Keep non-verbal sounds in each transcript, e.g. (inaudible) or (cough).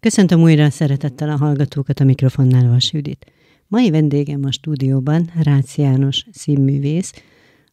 Köszöntöm újra szeretettel a hallgatókat a mikrofonnál Vas Judit. Mai vendégem a stúdióban Rácz János színművész,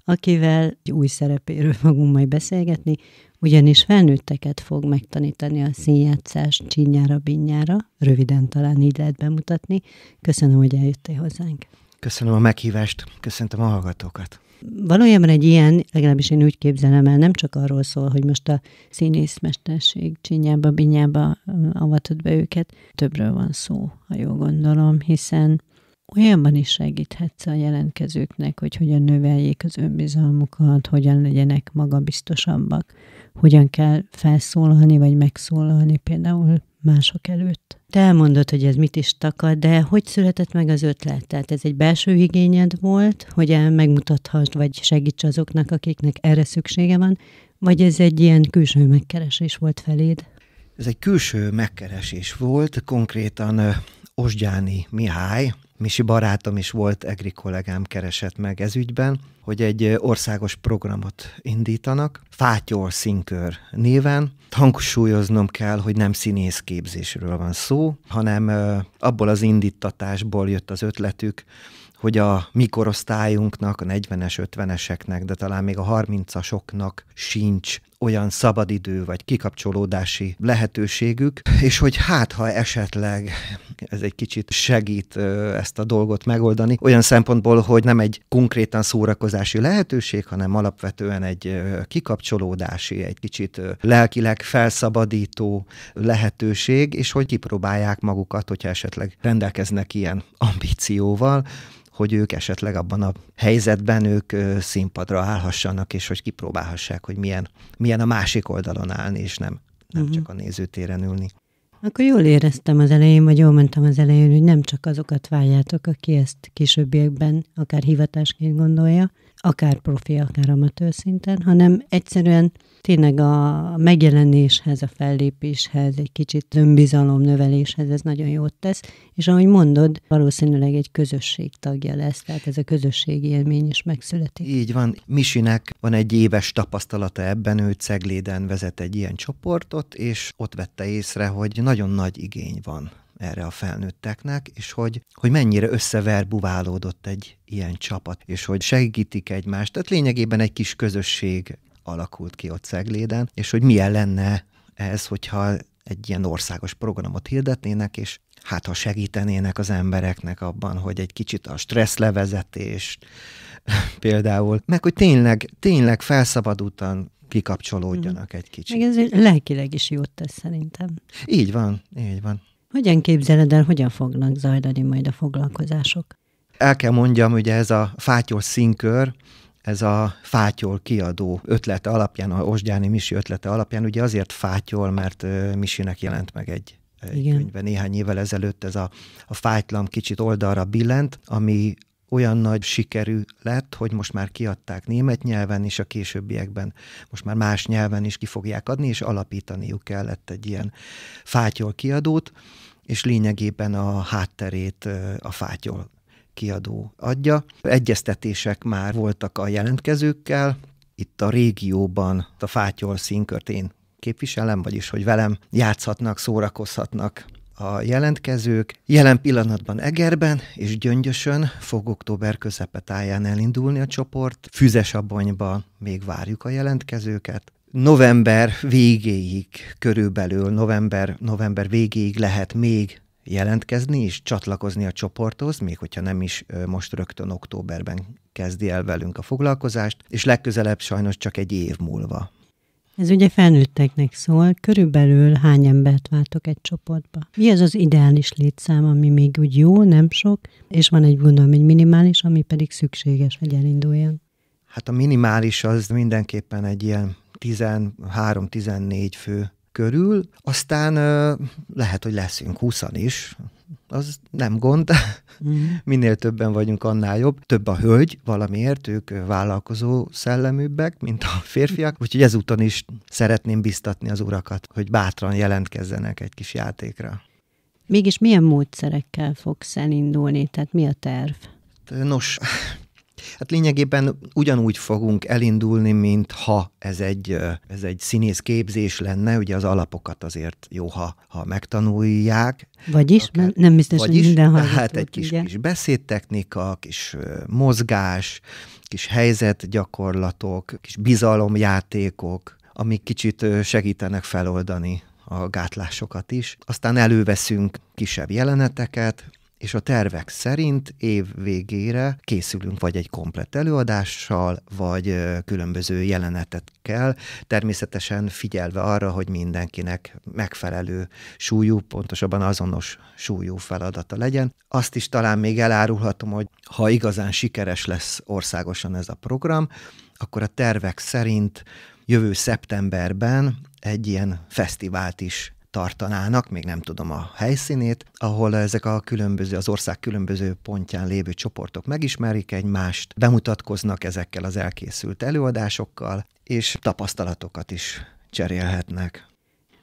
akivel új szerepéről fogunk majd beszélgetni, ugyanis felnőtteket fog megtanítani a színjátszás csinyára, binyára, röviden talán így lehet bemutatni. Köszönöm, hogy eljöttél hozzánk. Köszönöm a meghívást, köszöntöm a hallgatókat. Valójában egy ilyen, legalábbis én úgy képzelem el, nem csak arról szól, hogy most a színészmesterség csinyába, binyába avatott be őket. Többről van szó, ha jól gondolom, hiszen olyanban is segíthetsz a jelentkezőknek, hogy hogyan növeljék az önbizalmukat, hogyan legyenek magabiztosabbak, hogyan kell felszólalni vagy megszólalni például mások előtt. Te elmondod, hogy ez mit is takar, de hogy született meg az ötlet? Tehát ez egy belső igényed volt, hogy el vagy segíts azoknak, akiknek erre szüksége van, vagy ez egy ilyen külső megkeresés volt feléd? Ez egy külső megkeresés volt, konkrétan Osgyáni Mihály, Misi barátom is volt, Egri kollégám keresett meg ez ügyben, hogy egy országos programot indítanak, Fátyol Szinkör néven. Hangsúlyoznom kell, hogy nem színész képzésről van szó, hanem abból az indítatásból jött az ötletük, hogy a mi a 40-es, 50-eseknek, de talán még a 30-asoknak sincs olyan szabadidő vagy kikapcsolódási lehetőségük, és hogy hát ha esetleg ez egy kicsit segít ezt a dolgot megoldani, olyan szempontból, hogy nem egy konkrétan szórakozási lehetőség, hanem alapvetően egy kikapcsolódási, egy kicsit lelkileg felszabadító lehetőség, és hogy kipróbálják magukat, hogyha esetleg rendelkeznek ilyen ambícióval, hogy ők esetleg abban a helyzetben ők színpadra állhassanak, és hogy kipróbálhassák, hogy milyen, milyen a másik oldalon állni, és nem, nem uh-huh. csak a nézőtéren ülni. Akkor jól éreztem az elején, vagy jól mentem az elején, hogy nem csak azokat várjátok, aki ezt későbbiekben akár hivatásként gondolja, akár profi, akár amatőr szinten, hanem egyszerűen tényleg a megjelenéshez, a fellépéshez, egy kicsit önbizalom növeléshez ez nagyon jót tesz, és ahogy mondod, valószínűleg egy közösség tagja lesz, tehát ez a közösségi élmény is megszületik. Így van. Misinek van egy éves tapasztalata ebben, ő Cegléden vezet egy ilyen csoportot, és ott vette észre, hogy nagyon nagy igény van erre a felnőtteknek, és hogy, hogy mennyire összeverbuválódott egy ilyen csapat, és hogy segítik egymást. Tehát lényegében egy kis közösség alakult ki ott szegléden és hogy milyen lenne ez, hogyha egy ilyen országos programot hirdetnének, és hát ha segítenének az embereknek abban, hogy egy kicsit a stressz levezetés (laughs) például, meg hogy tényleg, tényleg felszabadultan kikapcsolódjanak mhm. egy kicsit. Meg ez lelkileg is jót tesz szerintem. Így van, így van. Hogyan képzeled el, hogyan fognak zajlani majd a foglalkozások? El kell mondjam, ugye ez a fátyol színkör, ez a fátyol kiadó ötlete alapján, a Osgyáni Misi ötlete alapján, ugye azért fátyol, mert Misinek jelent meg egy Igen. könyve néhány évvel ezelőtt, ez a, a fájtlam kicsit oldalra billent, ami olyan nagy sikerű lett, hogy most már kiadták német nyelven, és a későbbiekben most már más nyelven is ki fogják adni, és alapítaniuk kellett egy ilyen fátyol kiadót, és lényegében a hátterét a fátyol kiadó adja. Egyeztetések már voltak a jelentkezőkkel, itt a régióban, a Fátyol színkört én képviselem, vagyis hogy velem játszhatnak, szórakozhatnak a jelentkezők. Jelen pillanatban Egerben és Gyöngyösön fog október közepetáján elindulni a csoport. Füzesabonyban még várjuk a jelentkezőket. November végéig körülbelül, november, november végéig lehet még jelentkezni és csatlakozni a csoporthoz, még hogyha nem is most rögtön októberben kezdi el velünk a foglalkozást, és legközelebb sajnos csak egy év múlva. Ez ugye felnőtteknek szól, körülbelül hány embert váltok egy csoportba? Mi az az ideális létszám, ami még úgy jó, nem sok, és van egy gondolom, egy minimális, ami pedig szükséges, hogy elinduljon? Hát a minimális az mindenképpen egy ilyen 13-14 fő körül, aztán lehet, hogy leszünk 20 is, az nem gond. Mhm. (laughs) Minél többen vagyunk, annál jobb. Több a hölgy, valamiért ők vállalkozó szelleműbbek, mint a férfiak, úgyhogy ezúton is szeretném biztatni az urakat, hogy bátran jelentkezzenek egy kis játékra. Mégis milyen módszerekkel fogsz elindulni? Tehát mi a terv? Nos, Hát lényegében ugyanúgy fogunk elindulni, mint ha ez egy, ez egy színész képzés lenne, ugye az alapokat azért jó, ha, ha megtanulják. Vagyis, akár, nem biztos, vagyis, hogy minden hallgató. Hát egy kis, kis beszédtechnika, kis mozgás, kis helyzetgyakorlatok, kis bizalomjátékok, amik kicsit segítenek feloldani a gátlásokat is. Aztán előveszünk kisebb jeleneteket, és a tervek szerint év végére készülünk vagy egy komplett előadással, vagy különböző kell, természetesen figyelve arra, hogy mindenkinek megfelelő súlyú, pontosabban azonos súlyú feladata legyen. Azt is talán még elárulhatom, hogy ha igazán sikeres lesz országosan ez a program, akkor a tervek szerint jövő szeptemberben egy ilyen fesztivált is tartanának, még nem tudom a helyszínét, ahol ezek a különböző, az ország különböző pontján lévő csoportok megismerik egymást, bemutatkoznak ezekkel az elkészült előadásokkal, és tapasztalatokat is cserélhetnek.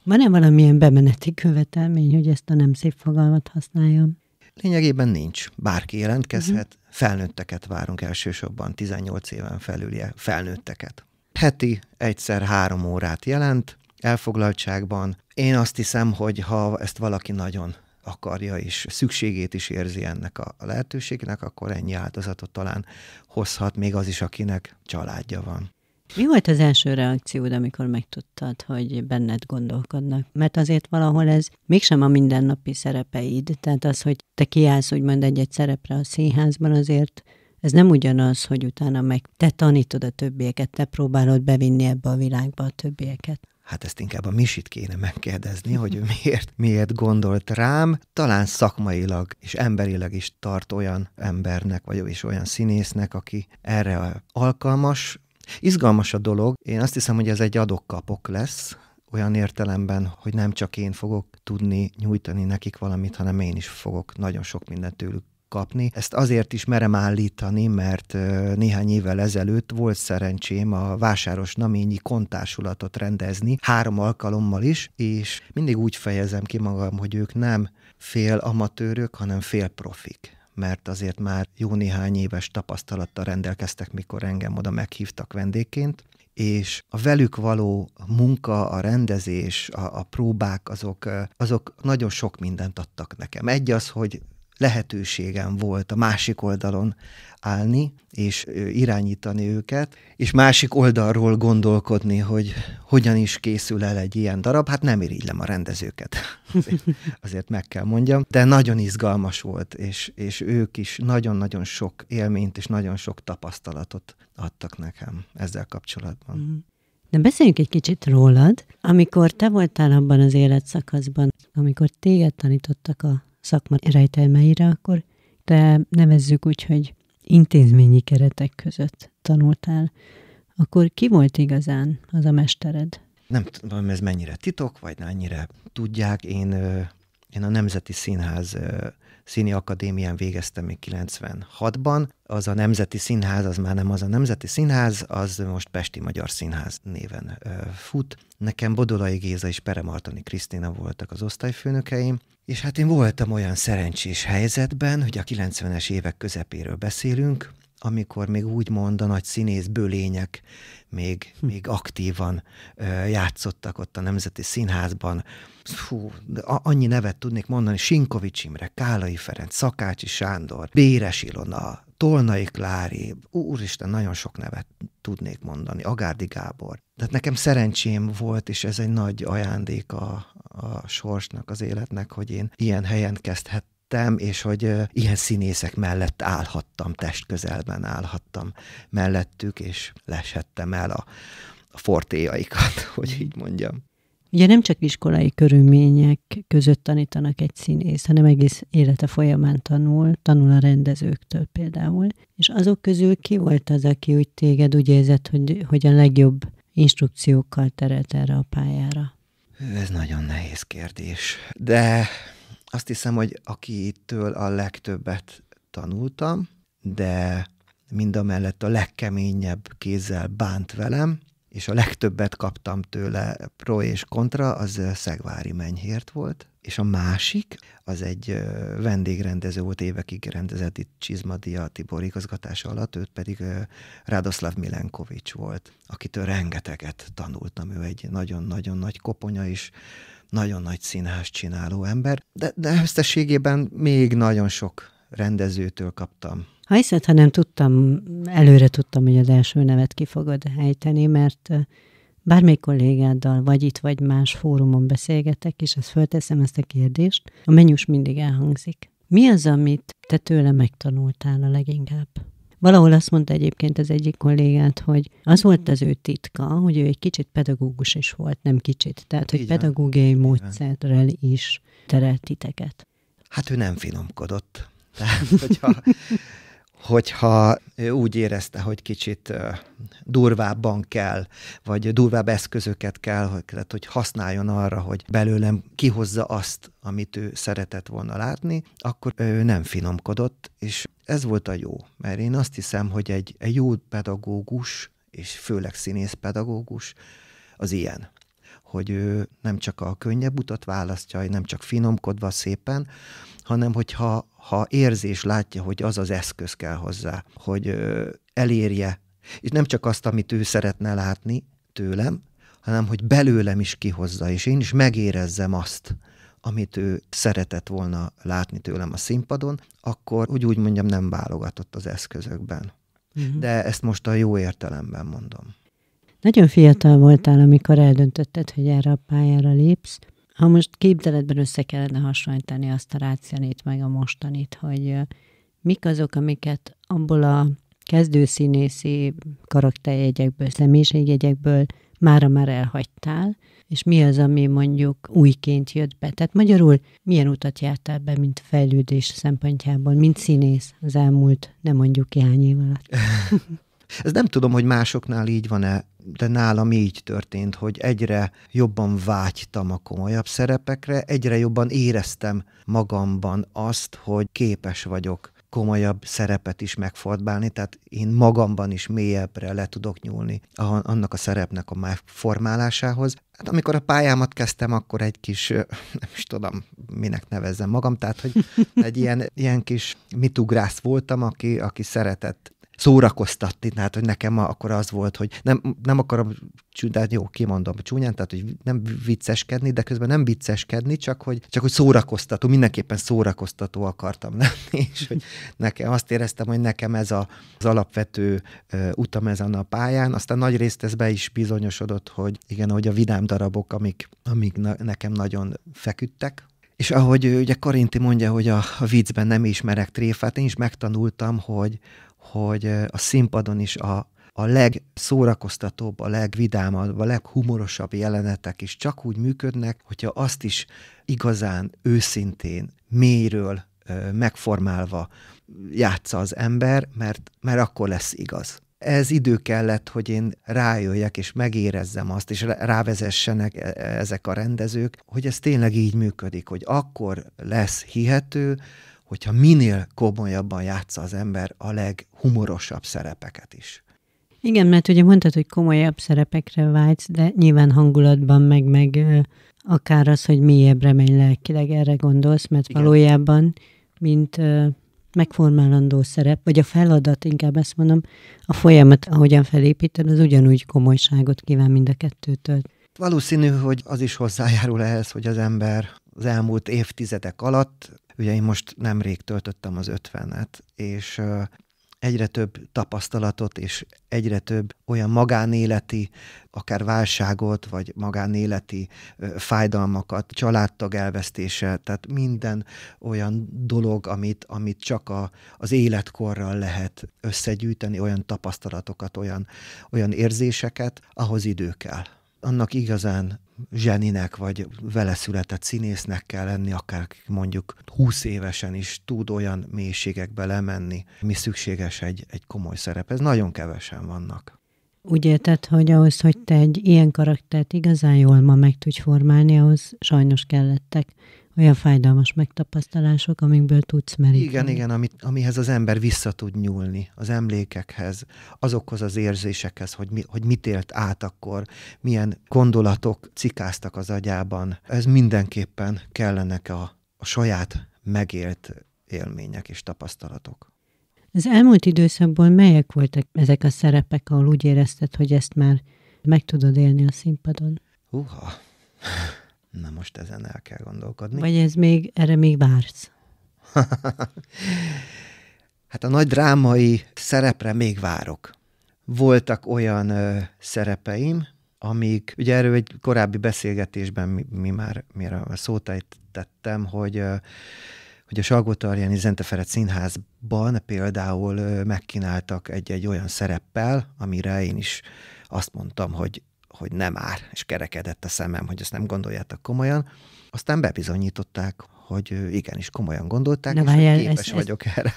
Van-e valamilyen bemeneti követelmény, hogy ezt a nem szép fogalmat használjam? Lényegében nincs. Bárki jelentkezhet, uh-huh. felnőtteket várunk elsősorban, 18 éven felüli felnőtteket. Heti egyszer három órát jelent, elfoglaltságban. Én azt hiszem, hogy ha ezt valaki nagyon akarja és szükségét is érzi ennek a lehetőségnek, akkor ennyi áldozatot talán hozhat még az is, akinek családja van. Mi volt az első reakciód, amikor megtudtad, hogy benned gondolkodnak? Mert azért valahol ez mégsem a mindennapi szerepeid, tehát az, hogy te kiállsz úgymond egy-egy szerepre a színházban, azért ez nem ugyanaz, hogy utána meg te tanítod a többieket, te próbálod bevinni ebbe a világba a többieket. Hát ezt inkább a Misit kéne megkérdezni, hogy ő miért, miért gondolt rám. Talán szakmailag és emberileg is tart olyan embernek, vagy is olyan színésznek, aki erre alkalmas. Izgalmas a dolog. Én azt hiszem, hogy ez egy adok-kapok lesz, olyan értelemben, hogy nem csak én fogok tudni nyújtani nekik valamit, hanem én is fogok nagyon sok mindent tőlük kapni. Ezt azért is merem állítani, mert néhány évvel ezelőtt volt szerencsém a Vásáros Naményi Kontársulatot rendezni három alkalommal is, és mindig úgy fejezem ki magam, hogy ők nem fél amatőrök, hanem fél profik mert azért már jó néhány éves tapasztalattal rendelkeztek, mikor engem oda meghívtak vendégként, és a velük való munka, a rendezés, a, a próbák, azok, azok nagyon sok mindent adtak nekem. Egy az, hogy lehetőségem volt a másik oldalon állni, és irányítani őket, és másik oldalról gondolkodni, hogy hogyan is készül el egy ilyen darab. Hát nem irigylem a rendezőket, (laughs) azért, meg kell mondjam, de nagyon izgalmas volt, és, és ők is nagyon-nagyon sok élményt és nagyon sok tapasztalatot adtak nekem ezzel kapcsolatban. Mm. De beszéljünk egy kicsit rólad. Amikor te voltál abban az életszakaszban, amikor téged tanítottak a szakma rejtelmeire, akkor te nevezzük úgy, hogy intézményi keretek között tanultál, akkor ki volt igazán az a mestered? Nem tudom, ez mennyire titok, vagy mennyire tudják. Én, én a Nemzeti Színház Színi Akadémián végeztem még 96-ban. Az a Nemzeti Színház, az már nem az a Nemzeti Színház, az most Pesti Magyar Színház néven fut. Nekem Bodolai Géza és Peremartani Krisztina voltak az osztályfőnökeim, és hát én voltam olyan szerencsés helyzetben, hogy a 90-es évek közepéről beszélünk, amikor még úgymond a nagy színész bölények még, hm. még aktívan ö, játszottak ott a Nemzeti Színházban. Fú, annyi nevet tudnék mondani, Sinkovics Imre, Kálai Ferenc, Szakácsi Sándor, Béres Ilona, Tolnai Klári, úristen, nagyon sok nevet tudnék mondani, Agárdi Gábor. Tehát nekem szerencsém volt, és ez egy nagy ajándék a, a sorsnak, az életnek, hogy én ilyen helyen kezdhettem, és hogy ilyen színészek mellett állhattam, testközelben állhattam mellettük, és leshettem el a, a fortéjaikat, (laughs) hogy így mondjam. Ugye nem csak iskolai körülmények között tanítanak egy színész, hanem egész élete folyamán tanul, tanul a rendezőktől például. És azok közül ki volt az, aki úgy téged úgy érzett, hogy, hogy a legjobb instrukciókkal terelt erre a pályára? Ez nagyon nehéz kérdés. De azt hiszem, hogy akitől a legtöbbet tanultam, de mind a mellett a legkeményebb kézzel bánt velem, és a legtöbbet kaptam tőle pro és kontra, az Szegvári Menyhért volt, és a másik, az egy vendégrendező volt, évekig rendezett itt Csizmadia Tibor igazgatása alatt, őt pedig Radoszlav Milenkovics volt, akitől rengeteget tanultam, ő egy nagyon-nagyon nagy koponya is, nagyon nagy színház csináló ember, de, de összességében még nagyon sok rendezőtől kaptam a hiszed, ha nem tudtam, előre tudtam, hogy az első nevet ki fogod helyteni, mert bármely kollégáddal, vagy itt, vagy más fórumon beszélgetek, és ezt fölteszem ezt a kérdést, a menyus mindig elhangzik. Mi az, amit te tőle megtanultál a leginkább? Valahol azt mondta egyébként az egyik kollégát, hogy az volt az ő titka, hogy ő egy kicsit pedagógus is volt, nem kicsit. Tehát, hogy pedagógiai módszerrel is terelt titeket. Hát ő nem finomkodott. Tehát, hogyha hogyha úgy érezte, hogy kicsit durvábban kell, vagy durvább eszközöket kell, hogy használjon arra, hogy belőlem kihozza azt, amit ő szeretett volna látni, akkor ő nem finomkodott, és ez volt a jó. Mert én azt hiszem, hogy egy, egy jó pedagógus, és főleg színészpedagógus, az ilyen hogy ő nem csak a könnyebb utat választja, nem csak finomkodva szépen, hanem hogyha ha érzés látja, hogy az az eszköz kell hozzá, hogy elérje, és nem csak azt, amit ő szeretne látni tőlem, hanem hogy belőlem is kihozza, és én is megérezzem azt, amit ő szeretett volna látni tőlem a színpadon, akkor úgy úgy mondjam, nem válogatott az eszközökben. Uh-huh. De ezt most a jó értelemben mondom. Nagyon fiatal voltál, amikor eldöntötted, hogy erre a pályára lépsz. Ha most képzeletben össze kellene hasonlítani azt a rácionét, meg a mostanit, hogy mik azok, amiket abból a kezdőszínészi karakterjegyekből, személyiségjegyekből mára már elhagytál, és mi az, ami mondjuk újként jött be. Tehát magyarul milyen utat jártál be, mint fejlődés szempontjából, mint színész az elmúlt, nem mondjuk hány év alatt. (laughs) Ez nem tudom, hogy másoknál így van-e de nálam így történt, hogy egyre jobban vágytam a komolyabb szerepekre, egyre jobban éreztem magamban azt, hogy képes vagyok komolyabb szerepet is megfordbálni, tehát én magamban is mélyebbre le tudok nyúlni annak a szerepnek a formálásához. Hát amikor a pályámat kezdtem, akkor egy kis, nem is tudom, minek nevezzem magam, tehát hogy (laughs) egy ilyen, ilyen kis mitugrász voltam, aki, aki szeretett szórakoztatni. Tehát, hogy nekem akkor az volt, hogy nem, nem akarom, csúnyán, jó, kimondom csúnyán, tehát, hogy nem vicceskedni, de közben nem vicceskedni, csak hogy, csak hogy szórakoztató, mindenképpen szórakoztató akartam lenni, (laughs) és hogy nekem azt éreztem, hogy nekem ez a, az alapvető uh, utam ezen a pályán. Aztán nagy részt ez be is bizonyosodott, hogy igen, hogy a vidám darabok, amik, amik na, nekem nagyon feküdtek, és ahogy ugye Karinti mondja, hogy a, a viccben nem ismerek tréfát, én is megtanultam, hogy, hogy a színpadon is a, a legszórakoztatóbb, a legvidámabb, a leghumorosabb jelenetek is csak úgy működnek, hogyha azt is igazán, őszintén, mélyről megformálva játsza az ember, mert, mert akkor lesz igaz. Ez idő kellett, hogy én rájöjjek és megérezzem azt, és rávezessenek e, e, ezek a rendezők, hogy ez tényleg így működik, hogy akkor lesz hihető, hogyha minél komolyabban játsza az ember a leghumorosabb szerepeket is. Igen, mert ugye mondtad, hogy komolyabb szerepekre vágysz, de nyilván hangulatban meg, meg akár az, hogy mélyebbre menj lelkileg, erre gondolsz, mert Igen. valójában, mint megformálandó szerep, vagy a feladat, inkább ezt mondom, a folyamat, ahogyan felépíted, az ugyanúgy komolyságot kíván mind a kettőtől. Valószínű, hogy az is hozzájárul ehhez, hogy az ember az elmúlt évtizedek alatt Ugye én most nemrég töltöttem az ötvenet, és egyre több tapasztalatot és egyre több olyan magánéleti, akár válságot, vagy magánéleti fájdalmakat, családtag elvesztése, tehát minden olyan dolog, amit, amit csak a, az életkorral lehet összegyűjteni, olyan tapasztalatokat, olyan, olyan érzéseket, ahhoz idő kell annak igazán zseninek vagy vele született színésznek kell lenni, akár mondjuk 20 évesen is tud olyan mélységekbe lemenni, mi szükséges egy, egy komoly szerep. Ez nagyon kevesen vannak. Úgy érted, hogy ahhoz, hogy te egy ilyen karaktert igazán jól ma meg tudj formálni, ahhoz sajnos kellettek olyan fájdalmas megtapasztalások, amikből tudsz meríteni. Igen, igen, amit, amihez az ember vissza tud nyúlni, az emlékekhez, azokhoz az érzésekhez, hogy, mi, hogy mit élt át akkor, milyen gondolatok cikáztak az agyában. Ez mindenképpen kellenek a, a saját megélt élmények és tapasztalatok. Az elmúlt időszakból melyek voltak ezek a szerepek, ahol úgy érezted, hogy ezt már meg tudod élni a színpadon? Uha! Uh, Na most ezen el kell gondolkodni. Vagy ez még, erre még vársz? (laughs) hát a nagy drámai szerepre még várok. Voltak olyan ö, szerepeim, amik, ugye erről egy korábbi beszélgetésben mi, mi már, mire szót tettem, hogy ö, hogy a Salgó Tarjani Zenteferet Színházban például megkínáltak egy-egy olyan szereppel, amire én is azt mondtam, hogy hogy nem ár, és kerekedett a szemem, hogy ezt nem gondoljátok komolyan. Aztán bebizonyították, hogy igenis komolyan gondolták, Na, és hogy képes ez, vagyok ez, erre.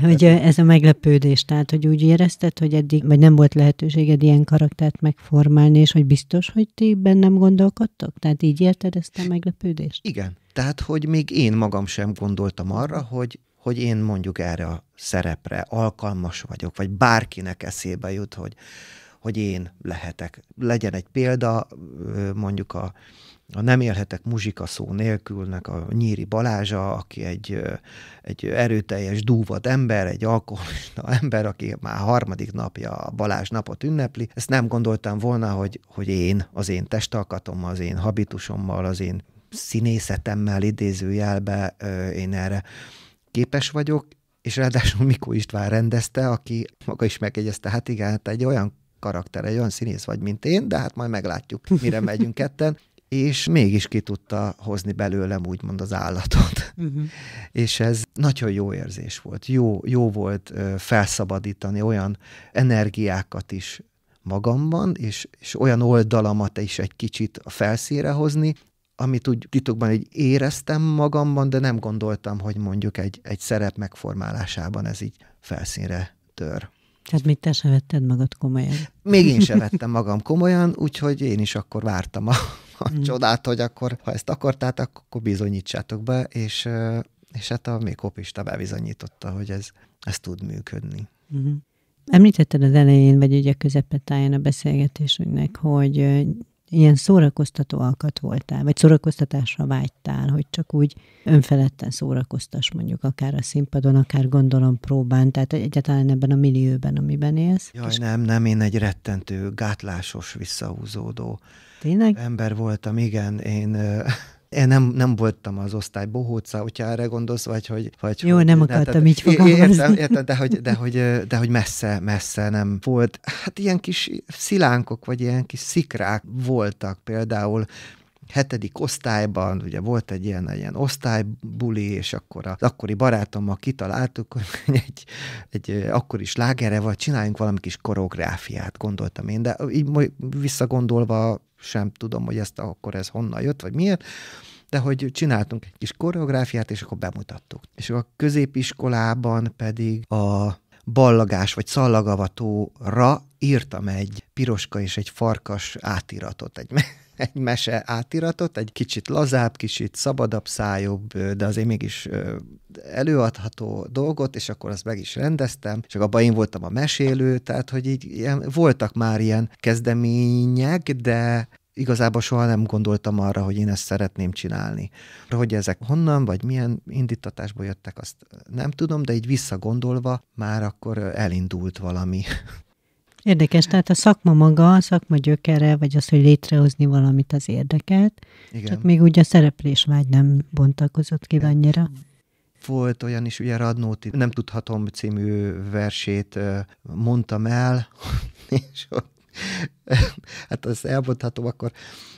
Hogy (laughs) ez a meglepődés, tehát hogy úgy érezted, hogy eddig, vagy nem volt lehetőséged ilyen karaktert megformálni, és hogy biztos, hogy ti bennem gondolkodtok? Tehát így érted ezt a meglepődést? Igen. Tehát, hogy még én magam sem gondoltam arra, hogy hogy én mondjuk erre a szerepre alkalmas vagyok, vagy bárkinek eszébe jut, hogy hogy én lehetek. Legyen egy példa, mondjuk a, a Nem élhetek muzsika szó nélkülnek a Nyíri Balázsa, aki egy, egy erőteljes dúvad ember, egy alkoholista (laughs) ember, aki már harmadik napja a Balázs napot ünnepli. Ezt nem gondoltam volna, hogy, hogy én, az én testalkatommal, az én habitusommal, az én színészetemmel idézőjelbe én erre képes vagyok, és ráadásul Mikó István rendezte, aki maga is megjegyezte, hát igen, hát egy olyan karakter, egy olyan színész vagy, mint én, de hát majd meglátjuk, mire (laughs) megyünk ketten és mégis ki tudta hozni belőlem úgymond az állatot. Uh-huh. (laughs) és ez nagyon jó érzés volt. Jó, jó volt ö, felszabadítani olyan energiákat is magamban, és, és olyan oldalamat is egy kicsit a felszíre hozni, amit úgy titokban így éreztem magamban, de nem gondoltam, hogy mondjuk egy, egy szerep megformálásában ez így felszínre tör. Tehát még te se vetted magad komolyan. Még én se (laughs) vettem magam komolyan, úgyhogy én is akkor vártam a, a mm. csodát, hogy akkor, ha ezt akartátok, akkor bizonyítsátok be, és, és hát a még kopista bebizonyította, hogy ez, ez tud működni. Mm. Említetted az elején, vagy ugye közepetáján a beszélgetésünknek, hogy ilyen szórakoztató alkat voltál, vagy szórakoztatásra vágytál, hogy csak úgy önfeledten szórakoztas mondjuk akár a színpadon, akár gondolom próbán, tehát egyáltalán ebben a millióben, amiben élsz. Jaj, és... nem, nem, én egy rettentő, gátlásos, visszahúzódó Tényleg? ember voltam, igen, én én nem, nem voltam az osztály bohóca, hogyha erre gondolsz, vagy hogy... Vagy Jó, hogy, nem akartam tehát, így fogalmazni. Értem, értem de, hogy, de, hogy, de hogy messze, messze nem volt. Hát ilyen kis szilánkok, vagy ilyen kis szikrák voltak például, hetedik osztályban, ugye volt egy ilyen, egy ilyen osztálybuli, és akkor az akkori barátommal kitaláltuk, hogy (laughs) egy, egy akkor is lágere, vagy csináljunk valami kis koreográfiát, gondoltam én, de így visszagondolva sem tudom, hogy ezt akkor ez honnan jött, vagy miért, de hogy csináltunk egy kis koreográfiát, és akkor bemutattuk. És a középiskolában pedig a ballagás vagy szallagavatóra írtam egy piroska és egy farkas átiratot, egy, (laughs) egy mese átiratot, egy kicsit lazább, kicsit szabadabb szájúbb, de azért mégis előadható dolgot, és akkor azt meg is rendeztem, és abban én voltam a mesélő, tehát hogy így ilyen, voltak már ilyen kezdemények, de igazából soha nem gondoltam arra, hogy én ezt szeretném csinálni. Hogy ezek honnan, vagy milyen indítatásból jöttek, azt nem tudom, de így visszagondolva már akkor elindult valami. (laughs) Érdekes, tehát a szakma maga, a szakma gyökere, vagy az, hogy létrehozni valamit az érdeket, Igen. csak még úgy a szereplés szereplésvágy nem bontakozott ki annyira. Volt olyan is, ugye Radnóti Nem tudhatom című versét mondtam el, (laughs) és ott (laughs) hát az elmondhatom, akkor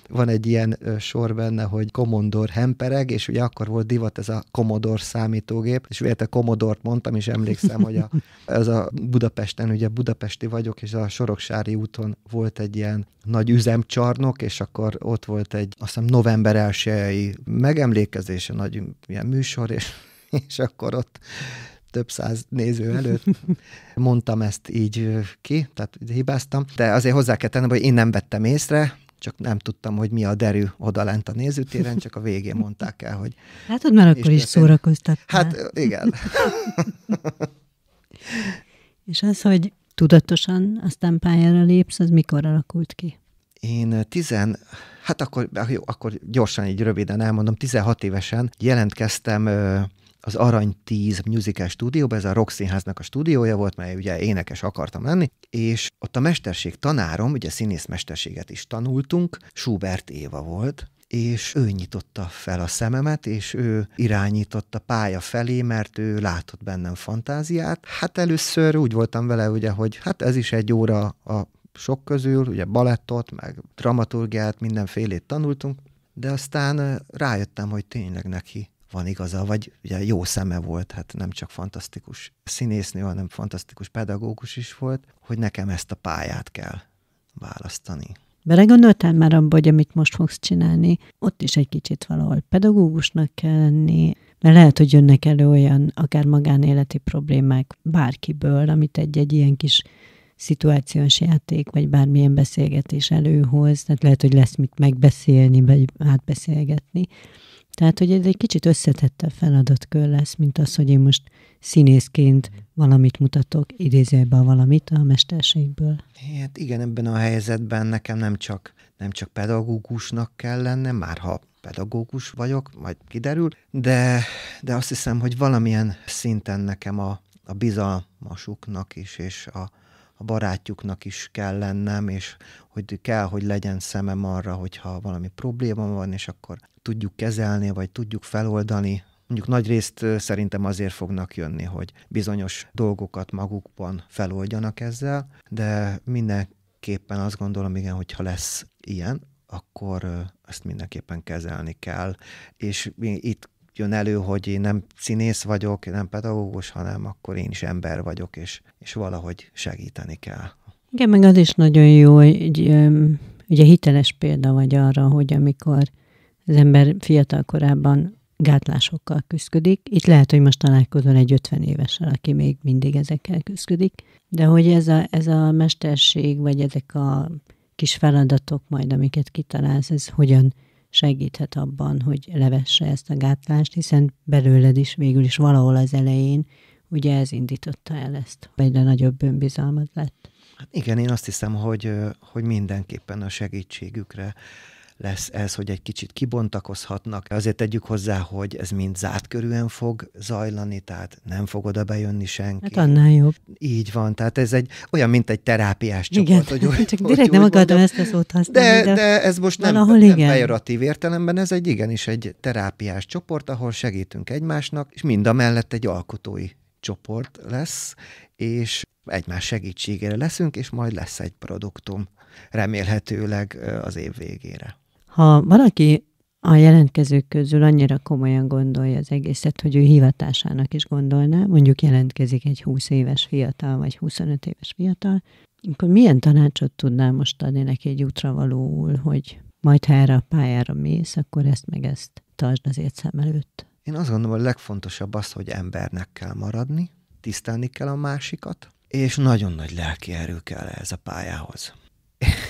van egy ilyen sor benne, hogy Commodore hempereg, és ugye akkor volt divat ez a Commodore számítógép, és a Commodore-t mondtam, és emlékszem, hogy a, ez (laughs) a Budapesten, ugye budapesti vagyok, és a Soroksári úton volt egy ilyen nagy üzemcsarnok, és akkor ott volt egy, azt hiszem, november megemlékezés megemlékezése, nagy ilyen műsor, és (laughs) és akkor ott több száz néző előtt. (laughs) Mondtam ezt így ki, tehát hibáztam, de azért hozzá kell tennem, hogy én nem vettem észre, csak nem tudtam, hogy mi a derű odalent a nézőtéren, csak a végén mondták el, hogy... (laughs) Látod, már akkor is szórakoztattál. Hát igen. (laughs) és az, hogy tudatosan aztán pályára lépsz, az mikor alakult ki? Én tizen, hát akkor, jó, akkor gyorsan így röviden elmondom, 16 évesen jelentkeztem az Arany 10 musical stúdióba, ez a rock színháznak a stúdiója volt, mely ugye énekes akartam lenni, és ott a mesterség tanárom, ugye mesterséget is tanultunk, Schubert Éva volt, és ő nyitotta fel a szememet, és ő irányította pálya felé, mert ő látott bennem fantáziát. Hát először úgy voltam vele, ugye, hogy hát ez is egy óra a sok közül, ugye balettot, meg dramaturgiát, mindenfélét tanultunk, de aztán rájöttem, hogy tényleg neki van igaza, vagy ugye jó szeme volt, hát nem csak fantasztikus színésznő, hanem fantasztikus pedagógus is volt, hogy nekem ezt a pályát kell választani. Belegondoltál már abba, hogy amit most fogsz csinálni, ott is egy kicsit valahol pedagógusnak kell lenni, mert lehet, hogy jönnek elő olyan akár magánéleti problémák bárkiből, amit egy-egy ilyen kis szituációs játék, vagy bármilyen beszélgetés előhoz, tehát lehet, hogy lesz mit megbeszélni, vagy átbeszélgetni. Tehát, hogy ez egy kicsit összetettebb feladatkör lesz, mint az, hogy én most színészként valamit mutatok, idézőjelben valamit a mesterségből. Hát igen, ebben a helyzetben nekem nem csak, nem csak pedagógusnak kell lennem, már ha pedagógus vagyok, majd kiderül, de, de azt hiszem, hogy valamilyen szinten nekem a, a bizalmasuknak is, és a, a barátjuknak is kell lennem, és hogy kell, hogy legyen szemem arra, hogyha valami probléma van, és akkor tudjuk kezelni, vagy tudjuk feloldani. Mondjuk nagy részt szerintem azért fognak jönni, hogy bizonyos dolgokat magukban feloldjanak ezzel, de mindenképpen azt gondolom, igen, hogyha lesz ilyen, akkor ezt mindenképpen kezelni kell. És itt jön elő, hogy én nem színész vagyok, én nem pedagógus, hanem akkor én is ember vagyok, és, és valahogy segíteni kell. Igen, meg az is nagyon jó, hogy ugye hiteles példa vagy arra, hogy amikor az ember fiatal korában gátlásokkal küzdik. Itt lehet, hogy most találkozol egy 50 évesen, aki még mindig ezekkel küzdik, de hogy ez a, ez a mesterség, vagy ezek a kis feladatok majd, amiket kitalálsz, ez hogyan segíthet abban, hogy levesse ezt a gátlást, hiszen belőled is végül is valahol az elején, ugye ez indította el ezt. Egyre nagyobb önbizalmat lett. Hát igen, én azt hiszem, hogy, hogy mindenképpen a segítségükre lesz ez, hogy egy kicsit kibontakozhatnak. Azért tegyük hozzá, hogy ez mind zárt körűen fog zajlani, tehát nem fog oda bejönni senki. Hát annál jobb. Így van, tehát ez egy olyan, mint egy terápiás csoport. Igen, hogy, hogy, (laughs) csak hogy, direkt nem akartam ezt a szót használni. De, de, de ez most nem, nem pejoratív értelemben, ez egy igenis egy terápiás csoport, ahol segítünk egymásnak, és mind a mellett egy alkotói csoport lesz, és egymás segítségére leszünk, és majd lesz egy produktum remélhetőleg az év végére ha valaki a jelentkezők közül annyira komolyan gondolja az egészet, hogy ő hivatásának is gondolná, mondjuk jelentkezik egy 20 éves fiatal, vagy 25 éves fiatal, akkor milyen tanácsot tudnál most adni neki egy útra valóul, hogy majd ha erre a pályára mész, akkor ezt meg ezt tartsd azért szem előtt? Én azt gondolom, hogy a legfontosabb az, hogy embernek kell maradni, tisztelni kell a másikat, és nagyon nagy lelki erő kell ez a pályához.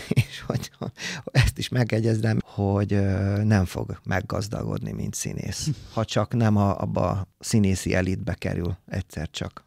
(laughs) és hogy ezt is megegyezdem, hogy nem fog meggazdagodni, mint színész. Ha csak nem a, abba a színészi elitbe kerül egyszer csak.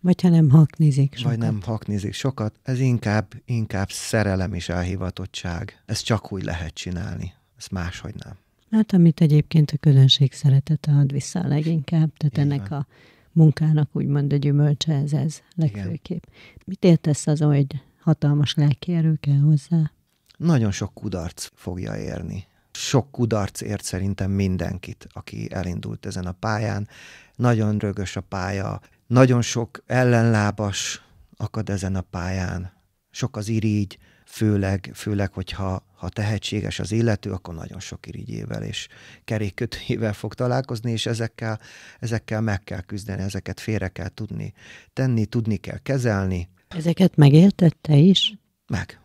Vagy ha nem haknizik sokat. Vagy nem haknizik sokat. Ez inkább, inkább szerelem és elhivatottság. Ezt csak úgy lehet csinálni. Ezt máshogy nem. Hát amit egyébként a közönség szeretete ad vissza a leginkább, tehát Így ennek van. a munkának úgymond a gyümölcse ez, ez legfőképp. Igen. Mit értesz azon, hogy hatalmas lelki erő kell hozzá. Nagyon sok kudarc fogja érni. Sok kudarc ért szerintem mindenkit, aki elindult ezen a pályán. Nagyon rögös a pálya, nagyon sok ellenlábas akad ezen a pályán. Sok az irigy, főleg, főleg hogyha ha tehetséges az illető, akkor nagyon sok irigyével és kerékkötőjével fog találkozni, és ezekkel, ezekkel meg kell küzdeni, ezeket félre kell tudni tenni, tudni kell kezelni, Ezeket megéltette is? Meg.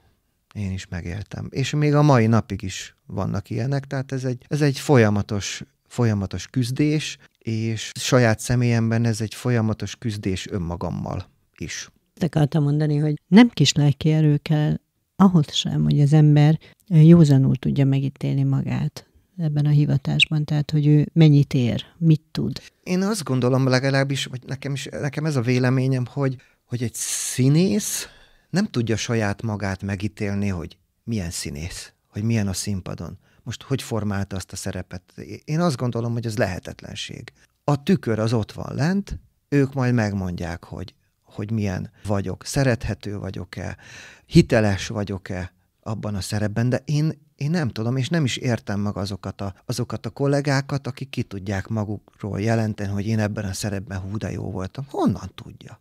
Én is megéltem. És még a mai napig is vannak ilyenek, tehát ez egy, ez egy folyamatos, folyamatos küzdés, és saját személyemben ez egy folyamatos küzdés önmagammal is. Te akartam mondani, hogy nem kis lelki erő kell ahhoz sem, hogy az ember józanul tudja megítélni magát ebben a hivatásban, tehát hogy ő mennyit ér, mit tud. Én azt gondolom legalábbis, vagy nekem, is, nekem ez a véleményem, hogy hogy egy színész nem tudja saját magát megítélni, hogy milyen színész, hogy milyen a színpadon. Most hogy formálta azt a szerepet? Én azt gondolom, hogy ez lehetetlenség. A tükör az ott van lent, ők majd megmondják, hogy, hogy milyen vagyok, szerethető vagyok-e, hiteles vagyok-e abban a szerepben, de én, én nem tudom, és nem is értem meg azokat a, azokat a kollégákat, akik ki tudják magukról jelenteni, hogy én ebben a szerepben hú, de jó voltam. Honnan tudja?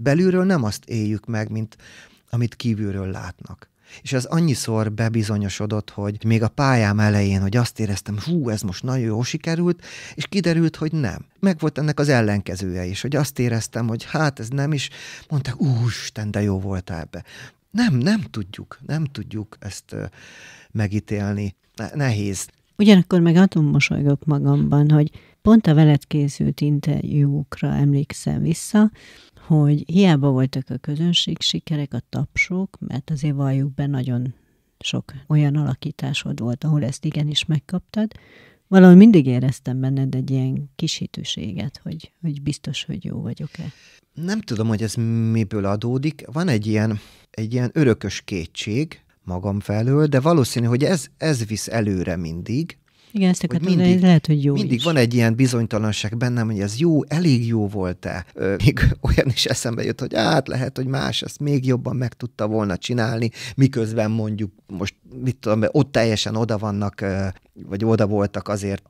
Belülről nem azt éljük meg, mint amit kívülről látnak. És ez annyiszor bebizonyosodott, hogy még a pályám elején, hogy azt éreztem, hú, ez most nagyon jó sikerült, és kiderült, hogy nem. Megvolt ennek az ellenkezője is, hogy azt éreztem, hogy hát ez nem is, mondták, úristen, de jó volt ebbe. Nem, nem tudjuk, nem tudjuk ezt ö, megítélni. Nehéz. Ugyanakkor meg atom mosolygok magamban, hogy pont a veled készült interjúkra emlékszem vissza, hogy hiába voltak a közönség sikerek, a tapsok, mert azért valljuk be nagyon sok olyan alakításod volt, ahol ezt igenis megkaptad, valahol mindig éreztem benned egy ilyen kisítőséget, hogy, hogy biztos, hogy jó vagyok-e. Nem tudom, hogy ez miből adódik. Van egy ilyen, egy ilyen örökös kétség magam felől, de valószínű, hogy ez, ez visz előre mindig, igen, ezt akartam mindig, mondani, lehet, hogy jó Mindig is. van egy ilyen bizonytalanság bennem, hogy ez jó, elég jó volt-e. Még (laughs) olyan is eszembe jut, hogy hát lehet, hogy más ezt még jobban meg tudta volna csinálni, miközben mondjuk most, mit tudom, ott teljesen oda vannak vagy oda voltak azért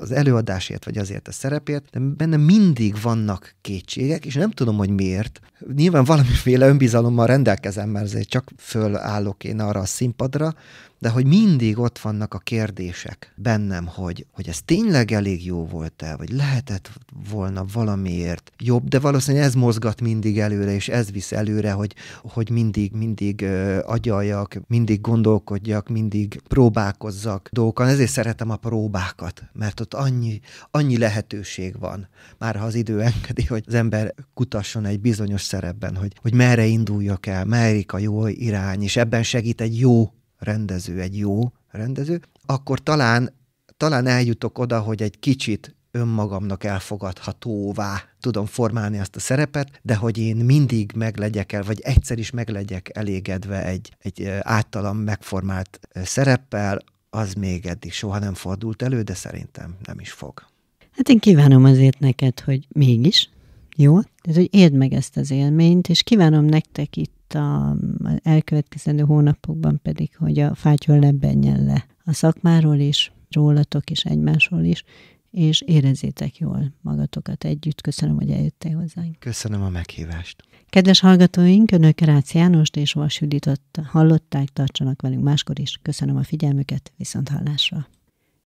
az előadásért, vagy azért a szerepért, de benne mindig vannak kétségek, és nem tudom, hogy miért. Nyilván valamiféle önbizalommal rendelkezem, mert azért csak fölállok én arra a színpadra, de hogy mindig ott vannak a kérdések bennem, hogy, hogy ez tényleg elég jó volt-e, vagy lehetett volna valamiért jobb, de valószínűleg ez mozgat mindig előre, és ez visz előre, hogy, hogy mindig, mindig ö, agyaljak, mindig gondolkodjak, mindig próbálkozzak dolgokon. Ezért szeretem a próbákat, mert ott annyi, annyi lehetőség van, már ha az idő engedi, hogy az ember kutasson egy bizonyos szerepben, hogy, hogy merre induljak el, melyik a jó irány, és ebben segít egy jó rendező, egy jó rendező, akkor talán, talán eljutok oda, hogy egy kicsit önmagamnak elfogadhatóvá tudom formálni azt a szerepet, de hogy én mindig meglegyek el, vagy egyszer is meglegyek elégedve egy, egy általam megformált szereppel, az még eddig soha nem fordult elő, de szerintem nem is fog. Hát én kívánom azért neked, hogy mégis, jó? Tehát, hogy érd meg ezt az élményt, és kívánom nektek itt itt a, a elkövetkezendő hónapokban pedig, hogy a fátyol lebbenjen le a szakmáról is, rólatok is, egymásról is, és érezzétek jól magatokat együtt. Köszönöm, hogy eljöttél hozzánk. Köszönöm a meghívást. Kedves hallgatóink, Önök Rácz Jánost és Vas hallották, tartsanak velünk máskor is. Köszönöm a figyelmüket, viszont hallásra.